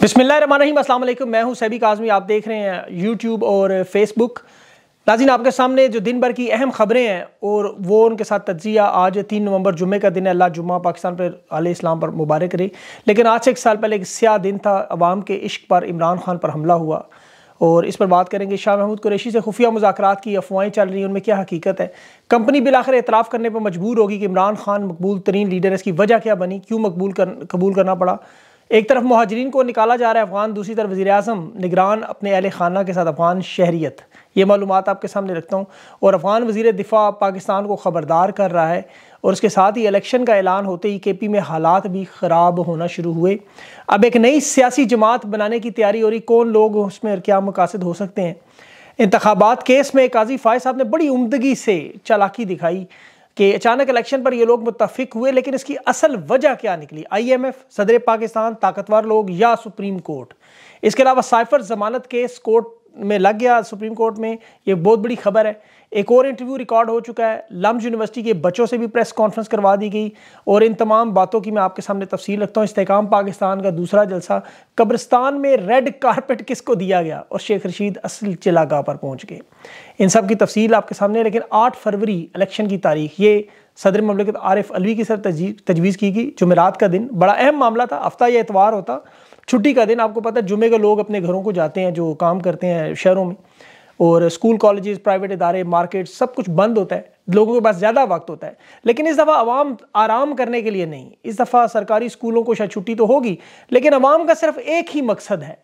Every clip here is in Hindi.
बिसमीम मैं हूं सैबिक आजमी आप देख रहे हैं यूट्यूब और फेसबुक नाजीन आपके सामने जो दिन भर की अहम ख़बरें हैं और वो उनके साथ तजिया आज तीन नवंबर जुमे का दिन है अल्लाह जुम्मा पाकिस्तान पर आल इस्लाम पर मुबारक रही लेकिन आज से एक साल पहले एक स्याह दिन था अवाम के इश्क पर इमरान खान पर हमला हुआ और इस पर बात करेंगे शाह महमूद कुरेशी से खुफिया मुजाकर की अफवाहें चल रही हैं उनमें क्या हकीकत है कंपनी बिलाखिर एतराफ़ करने पर मजबूर होगी कि इमरान खान मकबूल तरीन लीडर है इसकी वजह क्या बनी क्यों मकबूल कर कबूल करना पड़ा एक तरफ महाजरीन को निकाला जा रहा है अफगान दूसरी तरफ वजी अजम निगरान अपने अहल खाना के साथ अफगान शहरीत ये मालूम आपके सामने रखता हूँ और अफगान वजीर दिफा पाकिस्तान को ख़बरदार कर रहा है और उसके साथ ही इलेक्शन का ऐलान होते ही के पी में हालात भी ख़राब होना शुरू हुए अब एक नई सियासी जमात बनाने की तैयारी हो रही कौन लोग उसमें क्या मकासद हो सकते हैं इंतबात केस में काजी फ़ायद साहब ने बड़ी उमदगी से चालाकी दिखाई कि अचानक इलेक्शन पर ये लोग मुतफिक हुए लेकिन इसकी असल वजह क्या निकली आईएमएफ सदर पाकिस्तान ताकतवर लोग या सुप्रीम कोर्ट इसके अलावा साइफर जमानत केस कोर्ट में लग गया सुप्रीम कोर्ट में ये बहुत बड़ी खबर है एक और इंटरव्यू रिकॉर्ड हो चुका है लम्ब यूनिवर्सिटी के बच्चों से भी प्रेस कॉन्फ्रेंस करवा दी गई और इन तमाम बातों की मैं आपके सामने तफसील रखता हूँ इसकाम पाकिस्तान का दूसरा जलसा कब्रस्तान में रेड कारपेट किसको दिया गया और शेख रशीद असल चिलागा पर पहुँच गए इन सब की तफसील आपके सामने लेकिन आठ फरवरी इलेक्शन की तारीख ये सदर ममलिकत आरिफ अलवी की सर तजवीज़ की गई जुमेरात का दिन बड़ा अहम मामला था हफ्ता या एतवार होता छुट्टी का दिन आपको पता है जुमे के लोग अपने घरों को जाते हैं जो काम करते हैं शहरों में और स्कूल कॉलेजेस प्राइवेट इदारे मार्केट सब कुछ बंद होता है लोगों के पास ज़्यादा वक्त होता है लेकिन इस दफ़ा आवाम आराम करने के लिए नहीं इस दफ़ा सरकारी स्कूलों को शायद छुट्टी तो होगी लेकिन आवाम का सिर्फ एक ही मकसद है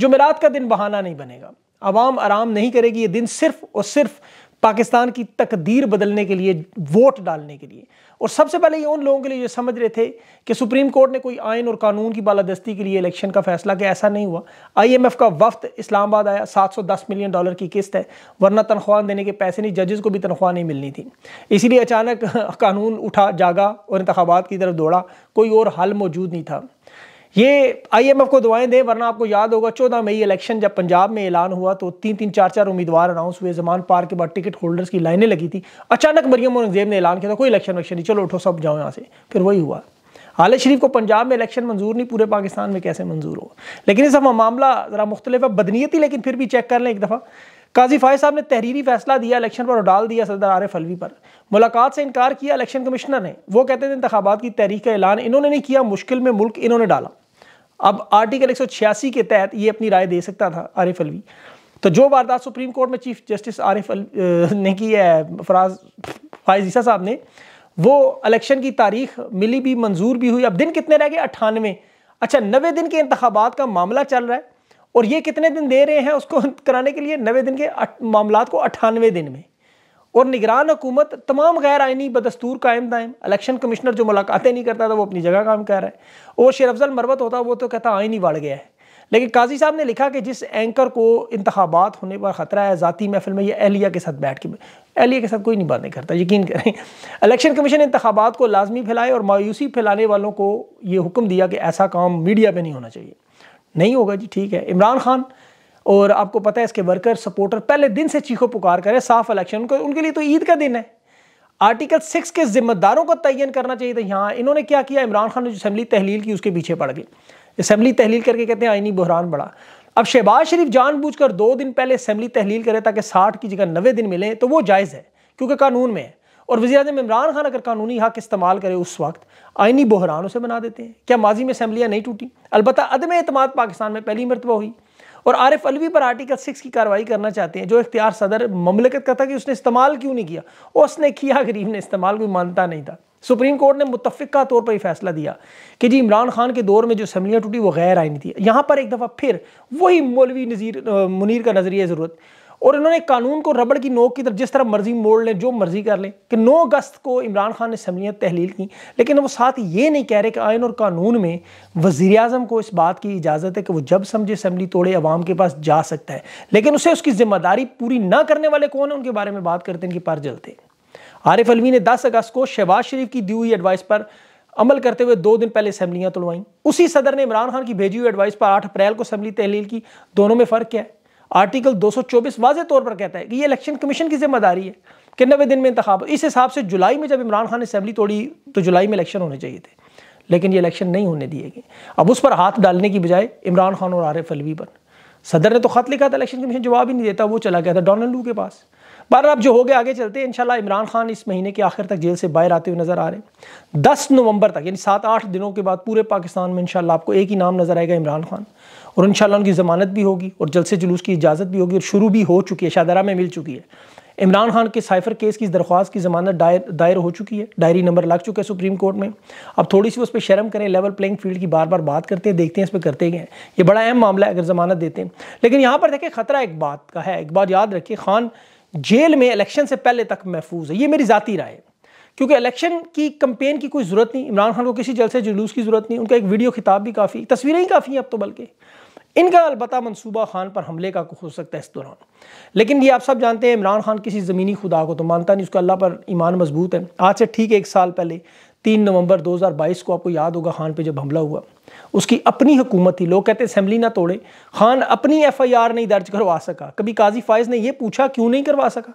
जुमेरात का दिन बहाना नहीं बनेगा आवाम आराम नहीं करेगी ये दिन सिर्फ और सिर्फ पाकिस्तान की तकदीर बदलने के लिए वोट डालने के लिए और सबसे पहले ये उन लोगों के लिए जो समझ रहे थे कि सुप्रीम कोर्ट ने कोई आयन और कानून की बालादस्ती के लिए इलेक्शन का फैसला किया ऐसा नहीं हुआ आईएमएफ का वफ्त इस्लामाबाद आया 710 मिलियन डॉलर की किस्त है वरना तनख्वाह देने के पैसे नहीं जजेस को भी तनख्वाह नहीं मिलनी थी इसीलिए अचानक कानून उठा जागा और इंतबात की तरफ दौड़ा कोई और हल मौजूद नहीं था ये आईएमएफ को दुआएं दें वरना आपको याद होगा चौदह मई इलेक्शन जब पंजाब में ऐलान हुआ तो तीन तीन चार चार उम्मीदवार अनाउंस हुए जमान पार के बाद टिकट होल्डर्स की लाइनें लगी थी अचानक मरियम औरंगजेब ने ऐलान किया था कोई इलेक्शन वक्शन नहीं चलो उठो सब जाओ यहाँ से फिर वही हुआ आले शरीफ को पंजाब में इलेक्शन मंजूर नहीं पूरे पाकिस्तान में कैसे मंजूर हो लेकिन इस दफ़ा मामला ज़रा मुख्तलिफ है बदनीयती लेकिन फिर भी चेक कर लें एक दफ़ा काजी फायद साहब ने तहरीरी फैसला दिया इलेक्शन पर डाल दिया सदर आरिफ अलवी पर मुलाकात से इनकार किया इलेक्शन कमिश्नर ने वो कहते थे इंतबात की तहरीक का ऐलान इन्होंने नहीं किया मुश्किल में मुल्क इन्होंने डाला अब आर्टिकल 186 के तहत ये अपनी राय दे सकता था आरिफ अलवी तो जो वारदात सुप्रीम कोर्ट में चीफ जस्टिस आरिफ अल ने की है फराज फायज ईसा साहब ने वो इलेक्शन की तारीख मिली भी मंजूर भी हुई अब दिन कितने रह गए अट्ठानवे अच्छा नवे दिन के इंतबात का मामला चल रहा है और ये कितने दिन दे रहे हैं उसको कराने के लिए नवे दिन के मामला को अट्ठानवे दिन में और निगरान हुकूमत तमाम गैर आइनी बदस्तूर कायम दायम इलेक्शन कमिश्नर जो मुलाकातें नहीं करता था वो अपनी जगह काम कर रहा है और शेर अफजल मरवत होता वो तो कहता आइन ही बढ़ गया है लेकिन काजी साहब ने लिखा कि जिस एंकर को इंतबात होने पर ख़तरा है ज़ाती महफिल में यह एहलिया के साथ बैठ के अहलिया के साथ कोई नहीं बात नहीं करता यकीन करें इलेक्शन कमीशन इंतबात को लाजमी फैलाए और मायूसी फैलाने वालों को ये हुक्म दिया कि ऐसा काम मीडिया पर नहीं होना चाहिए नहीं होगा जी ठीक है इमरान खान और आपको पता है इसके वर्कर सपोर्टर पहले दिन से चीखों पुकार करें साफ इलेक्शन को उनके लिए तो ईद का दिन है आर्टिकल सिक्स के जिम्मेदारों को तयन करना चाहिए था यहाँ इन्होंने क्या किया इमरान खान ने जो असम्बली तहलील की उसके पीछे पड़ गई असम्बली तहलील करके कहते हैं आइनी बहरान बढ़ा अब शहबाज शरीफ जानबूझकर दो दिन पहले असम्बली तहलील करे ताकि साठ की जगह नवे दिन मिले तो वो जायज़ है क्योंकि कानून में है और वजी अजम इमरान खान अगर कानूनी हक इस्तेमाल करे उस वक्त आइनी बहरान उसे बना देते हैं क्या माजी में असम्बलियाँ नहीं टूटी अलबत्म अदम अतमाद पाकिस्तान में पहली मरतबा हुई और आरिफ अलवी पर आर्टिकल सिक्स की कार्रवाई करना चाहते हैं जो इख्तियार सदर ममलिकत का था कि उसने इस्तेमाल क्यों नहीं किया उसने किया गरीब ने इस्तेमाल कोई मानता नहीं था सुप्रीम कोर्ट ने मुतफ़ा तौर पर ही फैसला दिया कि जी इमरान खान के दौर में जो असम्बलियाँ टूटी वो गैर नहीं थी यहाँ पर एक दफ़ा फिर वही मौलवी नज़ीर मुनीर का नज़रिया ज़रूरत और इन्होंने कानून को रबड़ की नोक की तरफ जिस तरह मर्जी मोड़ लें जो मर्जी कर लें कि 9 अगस्त को इमरान खान ने असम्बलियाँ तहलील की लेकिन वो साथ ये नहीं कह रहे कि आयन और कानून में वज़ी अजम को इस बात की इजाज़त है कि वो जब समझे असम्बली तोड़े आवाम के पास जा सकता है लेकिन उसे उसकी जिम्मेदारी पूरी ना करने वाले कौन है उनके बारे में बात करते हैं कि पार जलते आरिफ अलवी ने दस अगस्त को शहबाज शरीफ की दी हुई एडवाइस पर अमल करते हुए दो दिन पहले असम्बलियाँ तुलवाईं उसी सदर ने इमरान खान की भेजी हुई एडवाइस पर आठ अप्रैल को असम्बली तहलील की दोनों में फ़र्क क्या है आर्टिकल 224 वाजे तौर पर कहता है कि ये इलेक्शन कमीशन की जिम्मेदारी है कि नबे दिन में इंतबाब इस हिसाब से जुलाई में जब इमरान खान ने असम्बली तोड़ी तो जुलाई में इलेक्शन होने चाहिए थे लेकिन ये इलेक्शन नहीं होने दिए गए अब उस पर हाथ डालने की बजाय इमरान खान और आरिफ अलवी पर सदर ने तो खत लिखा था इलेक्शन कमीशन जवाब ही नहीं देता वो चला गया था डोनल्ड लू के पास बार आप जो हो गए आगे चलते हैं इंशाल्लाह इमरान खान इस महीने के आखिर तक जेल से बाहर आते हुए नज़र आ रहे हैं दस नवंबर तक यानी सात आठ दिनों के बाद पूरे पाकिस्तान में इनशाला आपको एक ही नाम नज़र आएगा इमरान खान और इन उनकी ज़मानत भी होगी और जलसे जुलूस की इजाज़त भी होगी और शुरू भी हो चुकी है शाहदरा में मिल चुकी है इमरान खान के साइफर केस की दरख्वास्त की ज़मानत दायर दायर हो चुकी है डायरी नंबर लग चुका है सुप्रीम कोर्ट में अब थोड़ी सी उस पर शर्म करें लेवल प्लेइंग फील्ड की बार बार बात करते हैं देखते हैं इस पर करते हैं ये बड़ा अहम मामला है अगर ज़मानत देते हैं लेकिन यहाँ पर देखें ख़तरा एक बात का है एक बात याद रखिए खान जेल में इलेक्शन से पहले तक महफूज है ये मेरी ज़ाती राय है क्योंकि इलेक्शन की कंपेन की कोई ज़रूरत नहीं इमरान खान को किसी जलसे जुलूस की ज़रूरत नहीं उनका एक वीडियो खिताब भी काफ़ी तस्वीरें ही काफ़ी हैं अब तो बल्कि इनका अलबत् मनसूबा खान पर हमले का हो सकता है इस दौरान लेकिन ये आप सब जानते हैं इमरान खान किसी ज़मीनी खुदा को तो मानता नहीं उसका अल्लाह पर ईमान मजबूत है आज से ठीक एक साल पहले तीन नवंबर 2022 को आपको याद होगा खान पे जब हमला हुआ उसकी अपनी हुकूमत थी लोग कहते असम्बली ना तोड़े खान अपनी एफ आई आर नहीं दर्ज करवा सका कभी काजी फायज ने यह पूछा क्यों नहीं करवा सका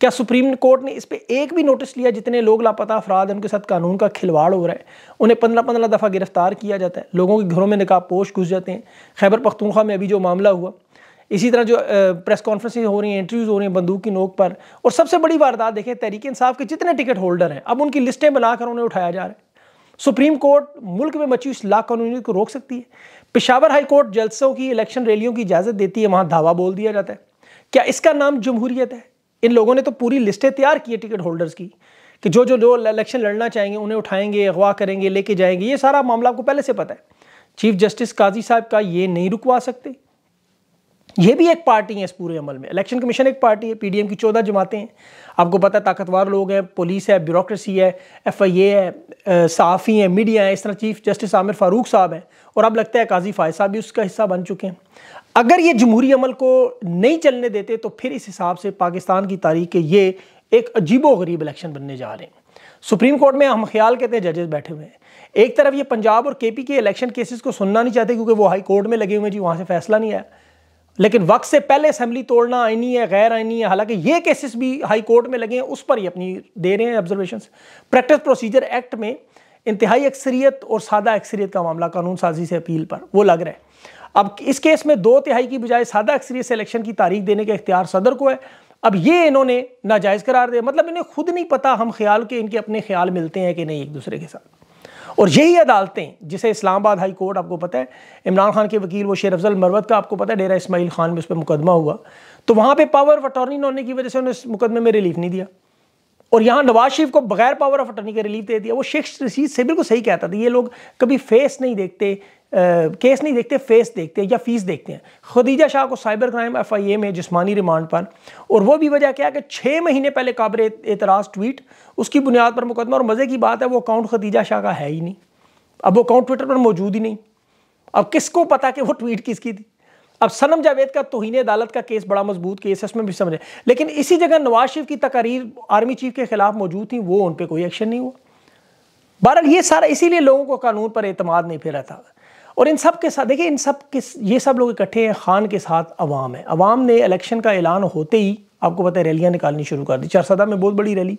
क्या सुप्रीम कोर्ट ने इस पर एक भी नोटिस लिया जितने लोग लापता अफराद उनके साथ कानून का खिलवाड़ हो रहा है उन्हें पंद्रह पंद्रह दफ़ा गिरफ्तार किया जाता है लोगों के घरों में नकाबपोश घुस जाते हैं खैबर पख्तूनख्वा में अभी जो मामला हुआ इसी तरह जो प्रेस कॉन्फ्रेंसिंग हो रही हैं इंटरव्यूज़ हो रही हैं बंदूक की नोक पर और सबसे बड़ी वारदात देखें तहरीक इंसाफ के जितने टिकट होल्डर हैं अब उनकी लिस्टें बनाकर उन्हें उठाया जा रहा है सुप्रीम कोर्ट मुल्क में मची लाख कानूनी को रोक सकती है पिशावर हाई कोर्ट जलसों की इलेक्शन रैलियों की इजाज़त देती है वहाँ धावा बोल दिया जाता है क्या इसका नाम जमहूरियत है इन लोगों ने तो पूरी लिस्टें तैयार की है टिकट होल्डर्स की कि जो जो लोग इलेक्शन लड़ना चाहेंगे उन्हें उठाएंगे अगवा करेंगे लेके जाएंगे ये सारा मामला आपको पहले से पता है चीफ जस्टिस काजी साहब का ये नहीं रुकवा सकते ये भी एक पार्टी है इस पूरे अमल में इलेक्शन कमीशन एक पार्टी है पीडीएम की चौदह जमातें हैं आपको पता है ताकतवर लोग हैं पुलिस है ब्यूरोक्रेसी है एफ आई ए है साफी हैं मीडिया हैं इस तरह चीफ जस्टिस आमिर फारूक साहब हैं और अब लगता है काजी फायद साहब भी उसका हिस्सा बन चुके हैं अगर ये जमहूरी अमल को नहीं चलने देते तो फिर इस हिसाब से पाकिस्तान की तारीख के ये एक अजीबो गरीब इलेक्शन बनने जा रहे हैं सुप्रीम कोर्ट में हम ख्याल कहते हैं जजेस बैठे हुए हैं एक तरफ ये पंजाब और केपी के इलेक्शन केसेस को सुनना नहीं चाहते क्योंकि वो हाई कोर्ट में लगे हुए हैं जी वहाँ से फैसला नहीं आया लेकिन वक्त से पहले असेंबली तोड़ना आईनी है गैर आईनी है हालांकि ये केसेस भी हाई कोर्ट में लगे हैं उस पर ही अपनी दे रहे हैं ऑब्जर्वेशन प्रैक्टिस प्रोसीजर एक्ट में इंतहाई अक्सरीत और सादा अक्सरीत का मामला कानून साजी से अपील पर वो लग रहा है अब इस केस में दो तिहाई की बजाय सादा अक्सरीत से इलेक्शन की तारीख देने का इख्तियार सदर को है अब ये इन्होंने नाजायज़ करार दिया मतलब इन्हें खुद नहीं पता हम ख्याल के इनके अपने ख्याल मिलते हैं कि नहीं एक दूसरे के साथ और यही अदालतें जिसे इस्लामाबाद हाई कोर्ट आपको पता है इमरान खान के वकील वो शेर अफजल मरवत का आपको पता है डेरा इसमाइल खान में उस पर मुकदमा हुआ तो वहाँ पर पावर ऑफ अटॉर्नी होने की वजह से उन्हें इस मुकदमे में रिलीफ नहीं दिया और यहाँ नवाज शरीफ को बगैर पावर ऑफ अटर्नी के रिलीफ दे दिया वो शेख रशीद से बिल्कुल सही कहता था ये लोग कभी फेस नहीं देखते आ, केस नहीं देखते फेस देखते या फीस देखते हैं खदीजा शाह को cyber crime F I A में जिसमानी रिमांड पर और वो भी वजह क्या कि छः महीने पहले काबिल एतराज़ ट्वीट उसकी बुनियाद पर मुकदमा और मज़े की बात है वो अकाउंट खदीजा शाह का है ही नहीं अब वो अकाउंट ट्विटर पर मौजूद ही नहीं अब किसको पता कि वो ट्वीट किसकी थी अब सनम जावेद का तोहन अदालत का केस बड़ा मजबूत केस है उसमें भी समझे लेकिन इसी जगह नवाज शरीफ की तकारीर आर्मी चीफ के खिलाफ मौजूद थी वो उन पर कोई एक्शन नहीं हुआ बहरहाल ये सारा इसीलिए लोगों को कानून पर अतमाद नहीं फेरा था और इन सब के साथ देखिए इन सब के ये सब लोग इकट्ठे हैं खान के साथ अवाम है अवाम ने इलेक्शन का ऐलान होते ही आपको पता है रैलियाँ निकालनी शुरू कर दी सदा में बहुत बड़ी रैली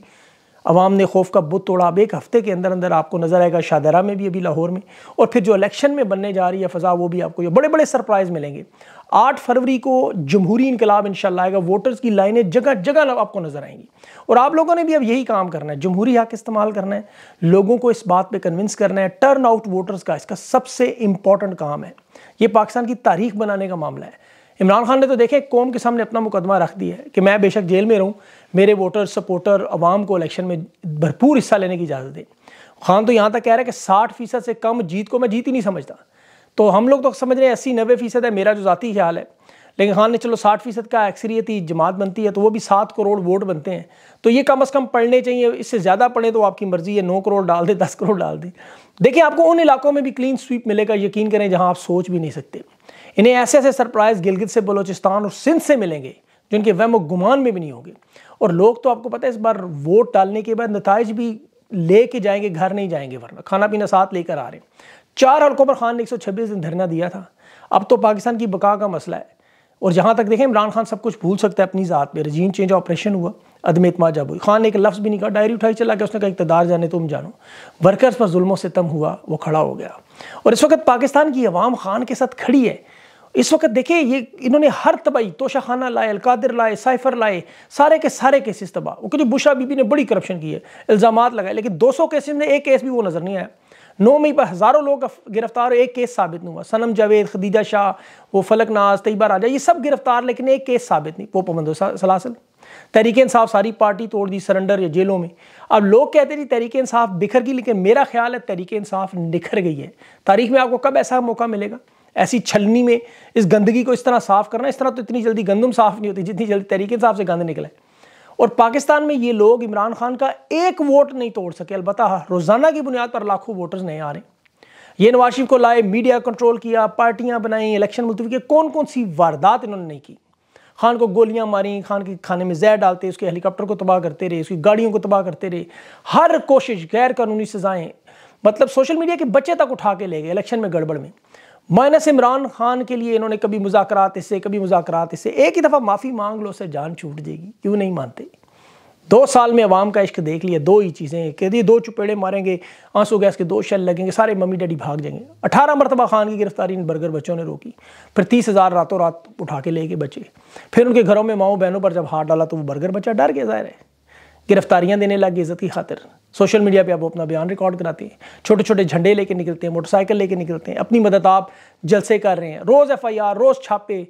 अवाम ने खौफ का बुत तोड़ा अब एक हफ़्ते के अंदर अंदर आपको नज़र आएगा शाहदरा में भी अभी लाहौर में और फिर जो इलेक्शन में बनने जा रही है फ़जा वो भी आपको बड़े बड़े सरप्राइज़ मिलेंगे आठ फरवरी को जमहूरी इनकलाब इन आएगा वोटर्स की लाइनें जगह जगह आपको नज़र आएंगी और आप लोगों ने भी अब यही काम करना है जमहूरी हक इस्तेमाल करना है लोगों को इस बात पर कन्विंस करना है टर्न आउट वोटर्स का इसका सबसे इम्पॉर्टेंट काम है ये पाकिस्तान की तारीख बनाने का मामला है इमरान खान ने तो देखे कौम के सामने अपना मुकदमा रख दिया है कि मैं बेशक जेल में रहूँ मेरे वोटर सपोर्टर अवाम को इलेक्शन में भरपूर हिस्सा लेने की इजाज़त दें खान तो यहाँ तक कह रहा है कि साठ फ़ीसद से कम जीत को मैं जीत ही नहीं समझता तो हम लोग तो समझ रहे हैं अस्सी नब्बे फ़ीसद है मेरा जो ज़ाती ख्याल है लेकिन खान हाँ, ने चलो साठ फीसद का अक्सरियती जमात बनती है तो वो भी सात करोड़ वोट बनते हैं तो ये कम अज़ कम पढ़ने चाहिए इससे ज़्यादा पढ़े तो आपकी मर्ज़ी है नौ करोड़ डाल दें दस करोड़ डाल दें देखिए आपको उन इलाकों में भी क्लीन स्वीप मिलेगा यकीन करें जहाँ आप सोच भी नहीं सकते इन्हें ऐसे ऐसे सरप्राइज़ गिलगित से बलोचिस्तान और सिंध से मिलेंगे जिनके वह गुमान में भी नहीं होंगे और लोग तो आपको पता है इस बार वोट डालने के बाद नतज भी ले के जाएंगे घर नहीं जाएंगे वरना खाना पीना साथ लेकर आ रहे हैं चार हल्कों पर खान ने एक सौ छब्बीस दिन धरना दिया था अब तो पाकिस्तान की बका का मसला है और जहाँ तक देखें इमरान खान सब कुछ भूल सकता है अपनी ज़ात में रजीम चेंज ऑपरेशन हुआ अदम जब हुई खान ने एक लफ्ज़ भी नहीं कहा डायरी उठाई चला गया उसने कहा इकतदार जाने तुम जानो वर्कर्स पर जुल्मों से तम हुआ वो खड़ा हो गया और इस वक्त पाकिस्तान की अवाम खान के साथ खड़ी है इस वक्त देखिए ये इन्होंने हर तबाही तोशा खाना लाए अलकादिर लाए साइफर लाए सारे के सारे केसेस तबाह वो क्योंकि बुशा बीबी ने बड़ी करप्शन की है इल्ज़ाम लगाए लेकिन 200 केसेज में एक केस भी वो नज़र नहीं आया नौ मई पर हज़ारों लोग गिरफ्तार एक केस साबित नहीं हुआ सनम जावेद खदीजा शाह वो फलक नाज तयबा राजा ये सब गिरफ्तार लेकिन एक केस साबित नहीं वो पबंदो सलासल तहरीक इंसाफ सारी पार्टी तोड़ दी सरेंडर या जेलों में अब लोग कहते थे तहरीक इंसाफ बिखर गई लेकिन मेरा ख्याल है तहरीक इंसाफ निखर गई है तारीख में आपको कब ऐसा मौका मिलेगा ऐसी छलनी में इस गंदगी को इस तरह साफ करना इस तरह तो इतनी जल्दी गंदम साफ नहीं होती जितनी जल्दी तहरीक इंसाफ से गंद निकला है और पाकिस्तान में ये लोग इमरान खान का एक वोट नहीं तोड़ सके अलबत् रोज़ाना की बुनियाद पर लाखों वोटर्स नहीं आ रहे ये नवाज शरीफ को लाए मीडिया कंट्रोल किया पार्टियां बनाई इलेक्शन मुलतवी किए कौन कौन सी वारदात इन्होंने नहीं की खान को गोलियां मारी खान के खाने में जहर डालते उसके हेलीकॉप्टर को तबाह करते रहे उसकी गाड़ियों को तबाह करते रहे हर कोशिश गैर कानूनी सजाएं मतलब सोशल मीडिया के बच्चे तक उठा के ले गए इलेक्शन में गड़बड़ में माइनस इमरान खान के लिए इन्होंने कभी मुजाकर इससे कभी मुजाकरात इससे एक ही दफ़ा माफ़ी मांग लो उसे जान छूट जाएगी क्यों नहीं मानते दो साल में अवाम का इश्क देख लिया दो ही चीज़ें कह दिए दो चुपेड़े मारेंगे आंसू गैस के दो शल लगेंगे सारे मम्मी डैडी भाग जाएंगे अठारह मरतबा खान की गिरफ्तारी इन बर्गर बच्चों ने रोकी फिर तीस हज़ार रातों रात उठा के ले गए बच्चे फिर उनके घरों में माओ बहनों पर जब हाथ डाला तो वो बर्गर बच्चा डर गया ज़ाहिर है गिरफ्तारियाँ देने लगे इज़्ज़त की खातिर सोशल मीडिया पे आप अपना बयान रिकॉर्ड कराते हैं छोटे छोटे झंडे लेके निकलते हैं मोटरसाइकिल लेके निकलते हैं अपनी मदद आप जलसे कर रहे हैं रोज़ एफ आई आर रोज़ छापे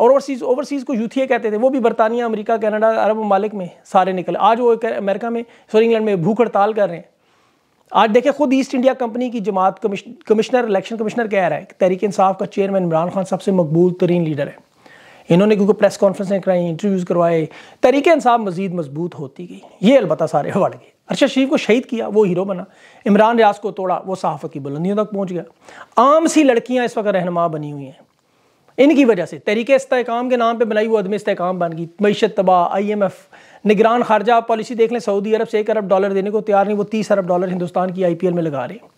और ओवरसीज़ ओवरसीज़ को यूथिया कहते थे वो भी बरतानिया अमेरिका कनाडा अरब ममालिक में सारे निकले आज वो अमेरिका में सॉरी इंग्लैंड में भूख हड़ताल कर रहे हैं आज देखें खुद ईस्ट इंडिया कंपनी की जमात कमिश्नर इलेक्शन कमिश्नर कह रहा है कि तहरीक इंसाफ का चेयरमैन इमरान खान सबसे मकबूल तरीन लीडर है इन्होंने क्योंकि प्रेस कॉन्फ्रेंसें कराई इंटरव्यूज़ करवाए तरीके इंसाफ मजीद मजबूत होती गई ये अलबत् सारे हवाले गए अरशद शरीफ को शहीद किया वो हीरो बना इमरान रियाज को तोड़ा वो सहाफ़त की बुलंदियों तक पहुँच गया आम सी लड़कियाँ इस वक्त रहनमा बनी हुई हैं इनकी वजह से तरीके इसकाम के नाम पर बनाई हुई अदम इसकाम बन गई मीशत तबाह आई एम एफ़ निगरान खारजा पॉलिसी देख लें सऊदी अरब से एक अरब डॉलर देने को तैयार नहीं वो तीस अरब डॉलर हिंदुस्तान की आई पी एल में लगा रहे हैं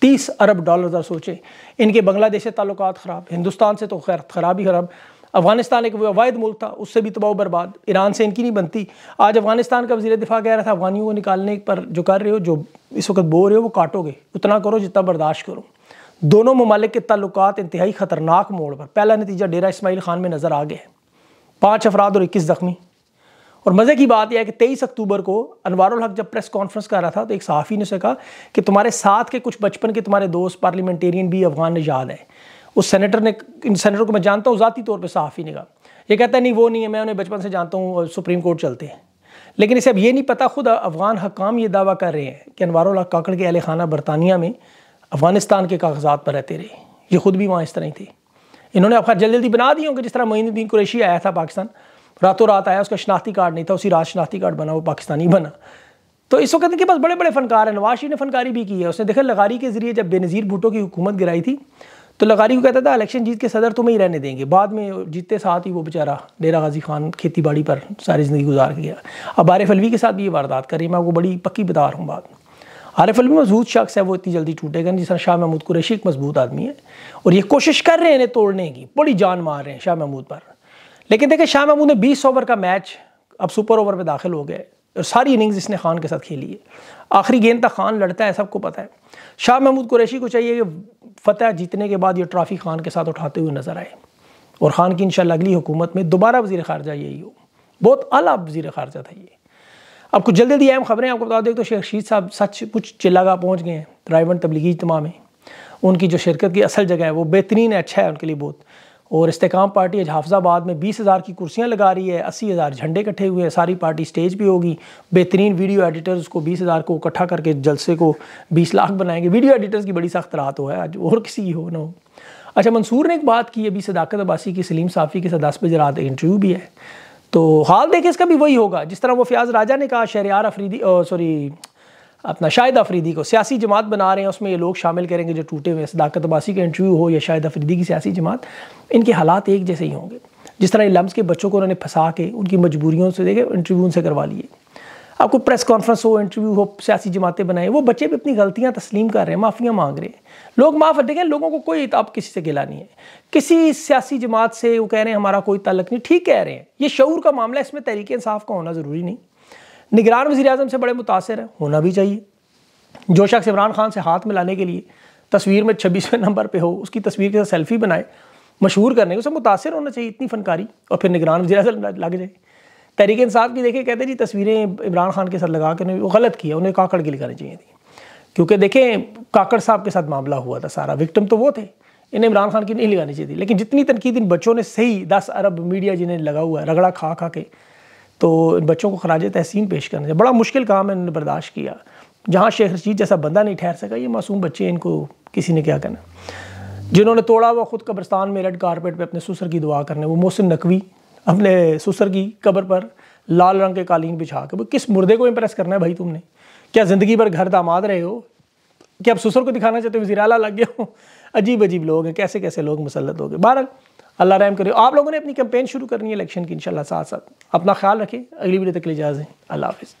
तीस अरब डॉलर दर सोचें इनके बंग्लादेश से ताल्लुक ख़राब हिंदुस्तान से तो खैर ख़राब ही खराब अफगानिस्तान एक अवैध मुल्क था उससे भी तबाह बर्बाद ईरान से इनकी नहीं बनती आज अफगानिस्तान का वजी दिफा कह रहा था अफगानियों को निकालने पर जो कर रहे हो जो इस वक्त बो रहे हो वो काटोगे उतना करो जितना बर्दाश्त करो दोनों ममालिक के ताल्लुक इंतहाई ख़तरनाक मोड़ पर पहला नतीजा डेरा इसमाइल खान में नज़र आ गया है पाँच अफराद और इक्कीस ज़ख्मी और मज़े की बात यह है कि तेईस अक्टूबर को अनवारुल हक जब प्रेस कॉन्फ्रेंस कर रहा था तो एक सहाफ़ी ने उसे कहा कि तुम्हारे साथ के कुछ बचपन के तुम्हारे दोस्त पार्लियामेंटेरियन भी अफगान नजाद हैं उस सेनेटर ने इन सेनेटर को मैं जानता हूँ ज़ाती तौर पर सहाफ़ी ने कहा ये कहता है नहीं वो नहीं है मैं उन्हें बचपन से जानता हूँ सुप्रीम कोर्ट चलते हैं लेकिन इसे अब ये नहीं पता खुद अफगान हकाम ये दावा कर रहे हैं कि अनवारोला काकड़ के अहल खाना बरतानिया में अफगानिस्तान के कागजात पर रहते रहे ये खुद भी वहाँ इस तरह ही थे इन्होंने अब जल्दी जल्दी बना दी होंगे जिस तरह मोइनुद्दीन कुरैशी आया था पाकिस्तान रातों रात आया उसका शनाख्ती कार्ड नहीं था उसी रात शनाख्ती कार्ड बना वो पाकिस्तानी बना तो इस वक्त इनके पास बड़े बड़े फनकार हैं नवाज शरीफ ने फनकारी भी की है उसने देखा लगारी के जरिए जब बेनज़ीर भुटो की हुकूमत गिराई थी तो लगारी को कहता था इलेक्शन जीत के सदर तुम्हें ही रहने देंगे बाद में जीतते साथ ही वो बेचारा डेरा गाजी खान खेती बाड़ी पर सारी ज़िंदगी गुजार गया अब आरिफ अलवी के साथ भी ये वारदात करी मैं आपको बड़ी पक्की बता रहा हूँ बात आरिफ अलवी मजबूत शख्स है वो इतनी जल्दी टूटेगा जिस तरह शाह महमूद कुरेशी एक मजबूत आदमी है और ये कोशिश कर रहे हैं इन्हें तोड़ने की बड़ी जान मार रहे हैं शाह महमूद पर लेकिन देखिए शाह महमूद ने बीस ओवर का मैच अब सुपर ओवर में दाखिल हो गए और सारी इनिंग्स इसने खान के साथ खेली है आखिरी गेंद तक खान लड़ता है सबको पता है शाह महमूद कुरैशी को चाहिए कि फतेह जीतने के बाद ये ट्रॉफ़ी खान के साथ उठाते हुए नज़र आए और ख़ान की इन अगली हुकूमत में दोबारा वजी खारजा यही हो बहुत अला वजी खारजा था ये आपको जल्द जल्दी जल्दी अहम खबरें आपको बता दें तो शेख रशीद साहब सच कुछ चिल्लागा पहुँच गए हैं रायवन तबलीगी इजमा में उनकी जो शिरकत की असल जगह है वो बेहतरीन है अच्छा है उनके लिए बहुत और इस्तेकाम पार्टी आज हाफजाबाद में बीस हज़ार की कुर्सियाँ लगा रही है अस्सी हज़ार झंडे इकट्ठे हुए हैं सारी पार्टी स्टेज भी होगी बेहतरीन वीडियो एडिटर्स को बीस हज़ार को इकट्ठा करके जलसे को बीस लाख बनाएंगे वीडियो एडिटर्स की बड़ी सख्त रात हो है आज और किसी की हो ना हो अच्छा मंसूर ने एक बात की अभी सदाकत अब्बासी की सलीम साफ़ी के साथ दस बजे रात इंटरव्यू भी है तो हाल देखें इसका भी वही होगा जिस तरह वो फयाज राजा ने कहा शहर आर अफरीदी सॉरी अपना शाहिद अफरीदी को सियासी जमात बना रहे हैं उसमें ये लोग शामिल करेंगे जो टूटे हुए सदाकत अबासी का इंटरव्यू हो या शाहिद अफरीदी की सियासी जमात इनके हालात एक जैसे ही होंगे जिस तरह लम्स के बच्चों को उन्होंने फंसा के उनकी मजबूरियों से देखे इंटरव्यू उनसे करवा लिए आपको प्रेस कॉन्फ्रेंस हो इंटरव्यू हो सियासी जमातें बनाए वो बच्चे भी अपनी गलतियाँ तस्लीम कर रहे हैं माफ़ियाँ मांग रहे हैं लोग माफ़ देखें लोगों को कोई आप किसी से गिला नहीं है किसी सियासी जमात से वो कह रहे हैं हमारा कोई तलक नहीं ठीक कह रहे हैं ये शूर का मामला है इसमें तरीके इंसाफ का होना ज़रूरी नहीं निगरान वजी अजम से बड़े मुतासर हैं होना भी चाहिए जो शख्स इमरान खान से हाथ मिलाने के लिए तस्वीर में छब्बीसवें नंबर पर हो उसकी तस्वीर के साथ सेल्फी बनाए मशहूर करने उसे मुतासर होना चाहिए इतनी फनकारी और फिर निगरान वजी अजम लग जाए तहरीक इंसाफ की देखे कहते जी तस्वीरें इमरान खान के साथ लगा के उन्हें वो गलत किया उन्हें काकड़ के लगानी चाहिए थी क्योंकि देखें काकड़ साहब के साथ मामला हुआ था सारा विक्टम तो वो थे इन्हें इमरान खान की नहीं लगानी चाहिए थी लेकिन जितनी तनकीद इन बच्चों ने सही दस अरब मीडिया जिन्हें लगा हुआ है रगड़ा खा खा के तो बच्चों को खराज तहसीन पेश करना बड़ा मुश्किल काम है इन्होंने बर्दाश्त किया जहाँ शेख रशीद जैसा बंदा नहीं ठहर सका ये मासूम बच्चे इनको किसी ने क्या करना जिन्होंने तोड़ा वो ख़ुद कब्रस्तान में रेड कारपेट पर अपने सुसर की दुआ करने वो मोहसिन नकवी अपने सुसर की कब्र पर लाल रंग के कालीन बिछा के किस मुर्दे को इम्प्रेस करना है भाई तुमने क्या ज़िंदगी भर घर दामाद रहे हो क्या आप सुसर को दिखाना चाहते हो वजीरा लग गए हो अजीब अजीब लोग हैं कैसे कैसे लोग मुसलत हो गए बहरहाल अल्लाह रहम करे आप लोगों ने अपनी कैंपेन शुरू करनी है इलेक्शन की इंशाल्लाह साथ साथ अपना ख्याल रखें अगली वीडियो तक के लिए इजाज़ें अल्लाह हाफिज़